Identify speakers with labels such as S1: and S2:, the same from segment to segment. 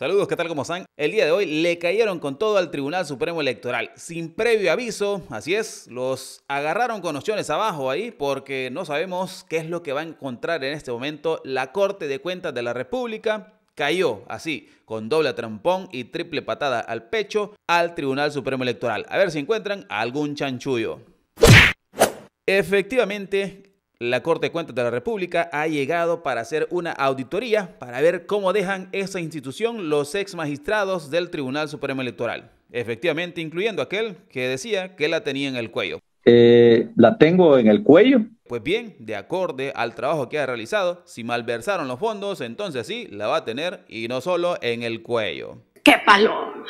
S1: Saludos, ¿qué tal? ¿Cómo están? El día de hoy le cayeron con todo al Tribunal Supremo Electoral, sin previo aviso, así es, los agarraron con opciones abajo ahí porque no sabemos qué es lo que va a encontrar en este momento la Corte de Cuentas de la República. Cayó así, con doble trampón y triple patada al pecho al Tribunal Supremo Electoral. A ver si encuentran algún chanchullo. Efectivamente, la Corte de Cuentas de la República ha llegado para hacer una auditoría para ver cómo dejan esa institución los ex magistrados del Tribunal Supremo Electoral, efectivamente incluyendo aquel que decía que la tenía en el cuello. Eh, la tengo en el cuello. Pues bien, de acuerdo al trabajo que ha realizado, si malversaron los fondos, entonces sí, la va a tener y no solo en el cuello. ¡Qué paloma!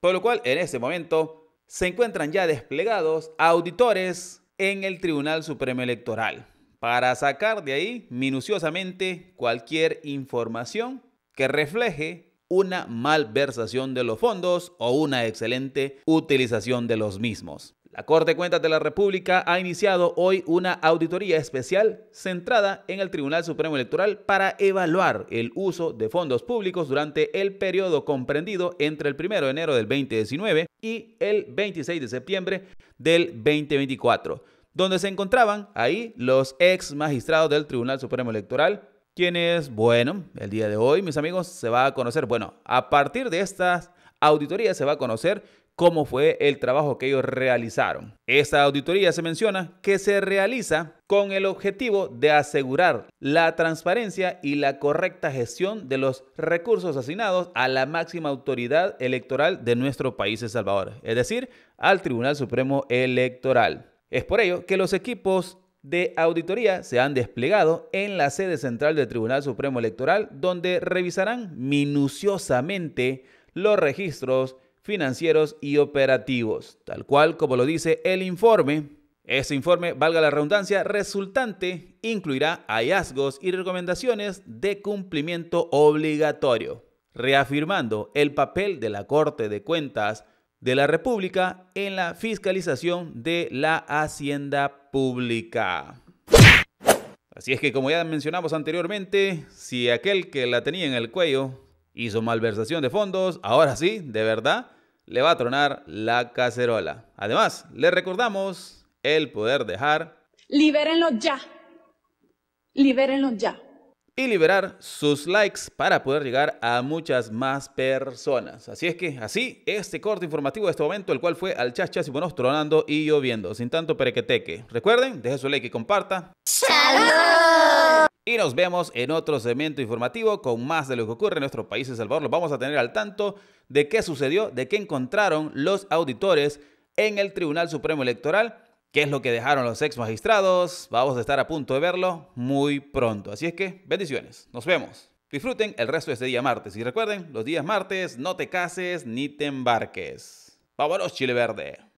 S1: Por lo cual, en este momento, se encuentran ya desplegados auditores en el Tribunal Supremo Electoral para sacar de ahí minuciosamente cualquier información que refleje una malversación de los fondos o una excelente utilización de los mismos. La Corte de Cuentas de la República ha iniciado hoy una auditoría especial centrada en el Tribunal Supremo Electoral para evaluar el uso de fondos públicos durante el periodo comprendido entre el 1 de enero del 2019 y el 26 de septiembre del 2024 donde se encontraban ahí los ex magistrados del Tribunal Supremo Electoral, quienes, bueno, el día de hoy, mis amigos, se va a conocer, bueno, a partir de estas auditorías se va a conocer cómo fue el trabajo que ellos realizaron. Esta auditoría se menciona que se realiza con el objetivo de asegurar la transparencia y la correcta gestión de los recursos asignados a la máxima autoridad electoral de nuestro país, El Salvador, es decir, al Tribunal Supremo Electoral. Es por ello que los equipos de auditoría se han desplegado en la sede central del Tribunal Supremo Electoral, donde revisarán minuciosamente los registros financieros y operativos, tal cual como lo dice el informe. Ese informe, valga la redundancia, resultante incluirá hallazgos y recomendaciones de cumplimiento obligatorio, reafirmando el papel de la Corte de Cuentas de la República en la fiscalización de la hacienda pública. Así es que como ya mencionamos anteriormente, si aquel que la tenía en el cuello hizo malversación de fondos, ahora sí, de verdad, le va a tronar la cacerola. Además, le recordamos el poder dejar... Libérenlo ya. Libérenlo ya y liberar sus likes para poder llegar a muchas más personas. Así es que así este corte informativo de este momento, el cual fue al chachas y bueno tronando y lloviendo, sin tanto perequeteque. Recuerden, dejen su like y comparta. ¡Salud! Y nos vemos en otro segmento informativo con más de lo que ocurre en nuestro país de Salvador. Los vamos a tener al tanto de qué sucedió, de qué encontraron los auditores en el Tribunal Supremo Electoral qué es lo que dejaron los ex magistrados. Vamos a estar a punto de verlo muy pronto. Así es que, bendiciones. Nos vemos. Disfruten el resto de este día martes. Y recuerden, los días martes no te cases ni te embarques. Vámonos, Chile Verde.